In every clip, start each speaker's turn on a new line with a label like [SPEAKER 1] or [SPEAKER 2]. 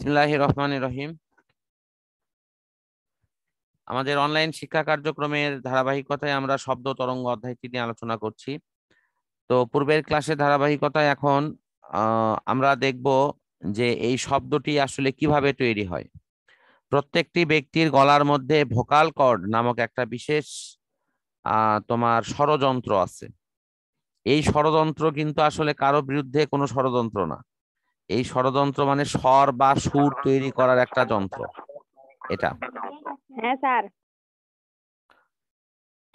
[SPEAKER 1] বিসমিল্লাহ রহমান রহিম আমাদের অনলাইন শিক্ষা কার্যক্রমের ধারাবাহিকতায় আমরা শব্দ তরঙ্গ অধ্যায়টি নিয়ে আলোচনা করছি তো পূর্বের ক্লাসে ধারাবাহিকতায় এখন আমরা দেখব যে এই শব্দটি আসলে কিভাবে তৈরি হয় প্রত্যেকটি ব্যক্তির গলার মধ্যে ভোকাল কর্ড নামক একটা বিশেষ তোমার ষড়যন্ত্র আছে এই ষড়যন্ত্র কিন্তু আসলে কারো বিরুদ্ধে কোনো ষড়যন্ত্র না এই ষড়যন্ত্র মানে স্বর বা সুর তৈরি করার একটা যন্ত্র এটা হ্যাঁ স্যার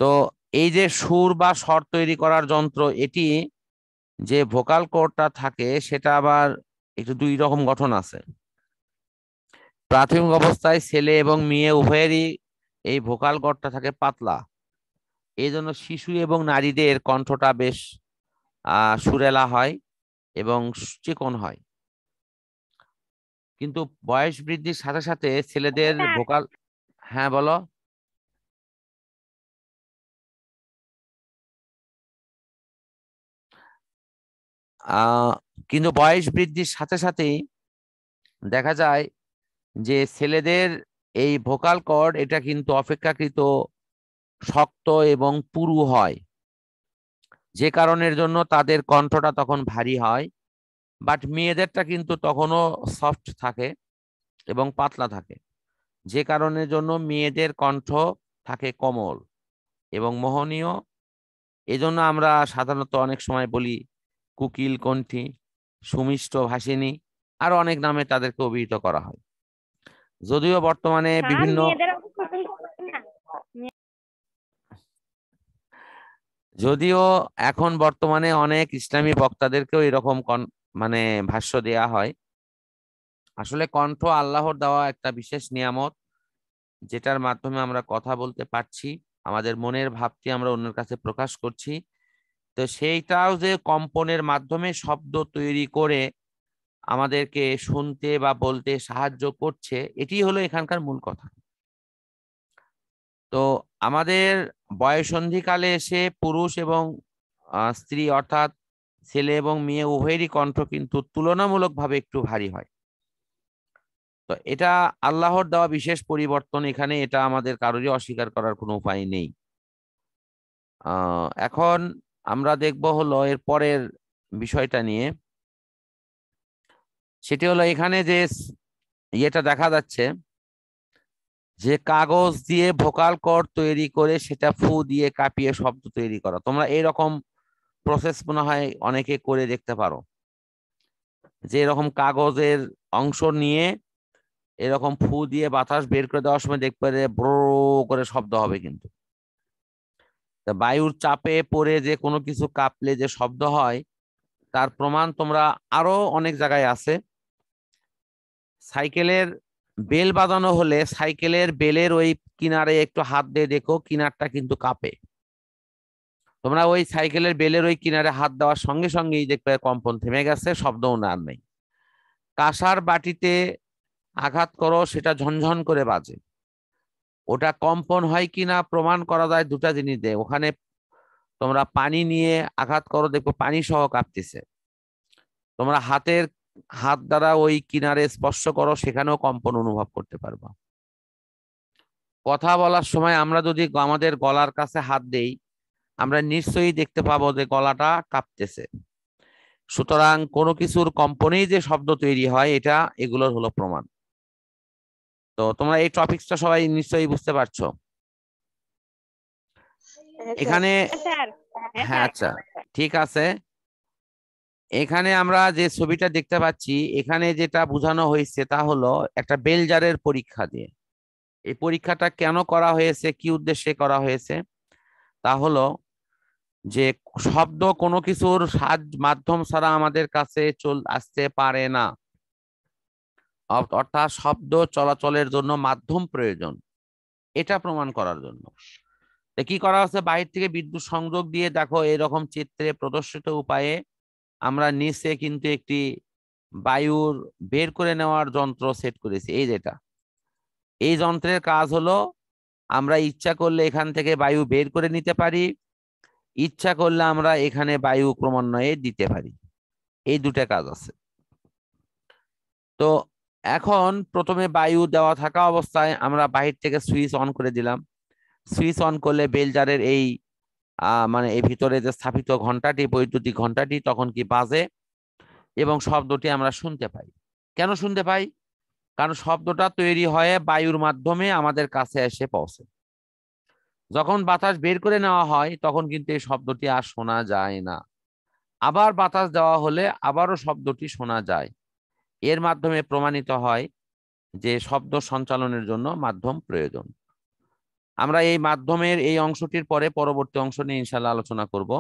[SPEAKER 1] তো এই যে সুর বা স্বর তৈরি করার যন্ত্র এটি যে ভোকাল কোডটা থাকে সেটা আবার একটু দুই রকম গঠন আছে প্রাথমিক অবস্থায় ছেলে এবং মেয়ে উভয়েরই এই ভোকাল কোডটা থাকে পাতলা এই জন্য শিশু এবং নারীদের কণ্ঠটা বেশ সুরেলা হয় এবং চিকন হয় কিন্তু বয়স বৃদ্ধির সাথে সাথে ছেলেদের হ্যাঁ। ভোকাল হ্যাঁ বলো কিন্তু বয়স বৃদ্ধির সাথে সাথেই দেখা যায় যে ছেলেদের এই ভোকাল কর্ড এটা কিন্তু অপেক্ষাকৃত শক্ত এবং পুরু হয় যে কারণের জন্য তাদের কণ্ঠটা তখন ভারী হয় বাট মেয়েদেরটা কিন্তু তখনও সফট থাকে এবং পাতলা থাকে যে কারণের জন্য মেয়েদের কণ্ঠ থাকে কোমল এবং মোহনীয় এজন্য আমরা সাধারণত অনেক সময় বলি কুকিল কণ্ঠি সুমিষ্ট ভাসিনী আর অনেক নামে তাদেরকে অভিহিত করা হয় যদিও বর্তমানে বিভিন্ন যদিও এখন বর্তমানে অনেক ইসলামী বক্তাদেরকেও এরকম মানে ভাষ্য দেয়া হয় আসলে কণ্ঠ আল্লাহর দেওয়া একটা বিশেষ নিয়ামত যেটার মাধ্যমে আমরা কথা বলতে পারছি আমাদের মনের ভাবটি আমরা অন্যের কাছে প্রকাশ করছি তো সেইটাও যে কম্পনের মাধ্যমে শব্দ তৈরি করে আমাদেরকে শুনতে বা বলতে সাহায্য করছে এটি হলো এখানকার মূল কথা তো আমাদের বয়সন্ধিকালে এসে পুরুষ এবং স্ত্রী অর্থাৎ ছেলে এবং মেয়ে উভয়েরই কণ্ঠ কিন্তু তুলনামূলকভাবে একটু ভারী হয় তো এটা আল্লাহর দেওয়া বিশেষ পরিবর্তন এখানে এটা আমাদের কারোরই অস্বীকার করার কোনো উপায় নেই এখন আমরা দেখব হলো এর পরের বিষয়টা নিয়ে সেটি হলো এখানে যে ইয়েটা দেখা যাচ্ছে যে কাগজ দিয়ে ভোকাল কর তৈরি করে সেটা ফু দিয়ে কাঁপিয়ে শব্দ তৈরি করা তোমরা এরকম প্রসেস মনে হয় অনেকে করে দেখতে পারো যে এরকম কাগজের অংশ নিয়ে এরকম ফু দিয়ে বাতাস বের করে দেওয়ার সময় পারে ব্রো করে শব্দ হবে কিন্তু বায়ুর চাপে পড়ে যে কোনো কিছু কাঁপলে যে শব্দ হয় তার প্রমাণ তোমরা আরো অনেক জায়গায় আছে সাইকেলের বেল বাজানো হলে সাইকেলের বেলের ওই কিনারে একটু হাত দিয়ে দেখো কিনারটা কিন্তু কাঁপে তোমরা ওই সাইকেলের বেলের ওই কিনারে হাত দেওয়ার সঙ্গে সঙ্গেই দেখবে কম্পন থেমে গেছে শব্দও না আর নেই কাঁসার বাটিতে আঘাত করো সেটা ঝনঝন করে বাজে ওটা কম্পন হয় কি না প্রমাণ করা যায় দুটা জিনিস দেয় ওখানে তোমরা পানি নিয়ে আঘাত করো দেখো পানি সহ কাঁপতেছে তোমরা হাতের হাত দ্বারা ওই কিনারে স্পর্শ করো সেখানেও কম্পন অনুভব করতে পারবা কথা বলার সময় আমরা যদি আমাদের গলার কাছে হাত দেই আমরা নিশ্চয়ই দেখতে পাবো যে গলাটা কাঁপতেছে সুতরাং কোনো কিছুর কম্পনেই যে শব্দ তৈরি হয় এটা এগুলোর হলো প্রমাণ তো তোমরা এই টপিকসটা সবাই নিশ্চয়ই বুঝতে পারছো হ্যাঁ, এখানে হ্যাঁ, হ্যাঁ, হ্যাঁ আচ্ছা ঠিক আছে এখানে আমরা যে ছবিটা দেখতে পাচ্ছি এখানে যেটা বোঝানো হয়েছে তা হলো একটা বেলজারের পরীক্ষা দিয়ে এই পরীক্ষাটা কেন করা হয়েছে কি উদ্দেশ্যে করা হয়েছে তা হলো যে শব্দ কোনো কিছুর মাধ্যম ছাড়া আমাদের কাছে চল আসতে পারে না অর্থাৎ শব্দ চলাচলের জন্য মাধ্যম প্রয়োজন এটা প্রমাণ করার জন্য কি করা হচ্ছে বাহির থেকে বিদ্যুৎ সংযোগ দিয়ে দেখো এরকম চিত্রে প্রদর্শিত উপায়ে আমরা নিচে কিন্তু একটি বায়ুর বের করে নেওয়ার যন্ত্র সেট করেছি এই যেটা এই যন্ত্রের কাজ হলো আমরা ইচ্ছা করলে এখান থেকে বায়ু বের করে নিতে পারি ইচ্ছা করলে আমরা এখানে বায়ু ক্রমান্বয়ে দিতে পারি এই দুটা কাজ আছে তো এখন প্রথমে বায়ু দেওয়া থাকা অবস্থায় আমরা বাহির থেকে সুইচ অন করে দিলাম সুইচ অন করলে বেলজারের এই মানে এই ভিতরে যে স্থাপিত ঘন্টাটি বৈদ্যুতিক ঘন্টাটি তখন কি বাজে এবং শব্দটি আমরা শুনতে পাই কেন শুনতে পাই কারণ শব্দটা তৈরি হয়ে বায়ুর মাধ্যমে আমাদের কাছে এসে পৌঁছে যখন বাতাস বের করে নেওয়া হয় তখন কিন্তু এই শব্দটি আর শোনা যায় না আবার বাতাস দেওয়া হলে আবারও শব্দটি শোনা যায় এর মাধ্যমে প্রমাণিত হয় যে শব্দ সঞ্চালনের জন্য মাধ্যম প্রয়োজন আমরা এই মাধ্যমের এই অংশটির পরে পরবর্তী অংশ নিয়ে ইনশাল্লাহ আলোচনা করব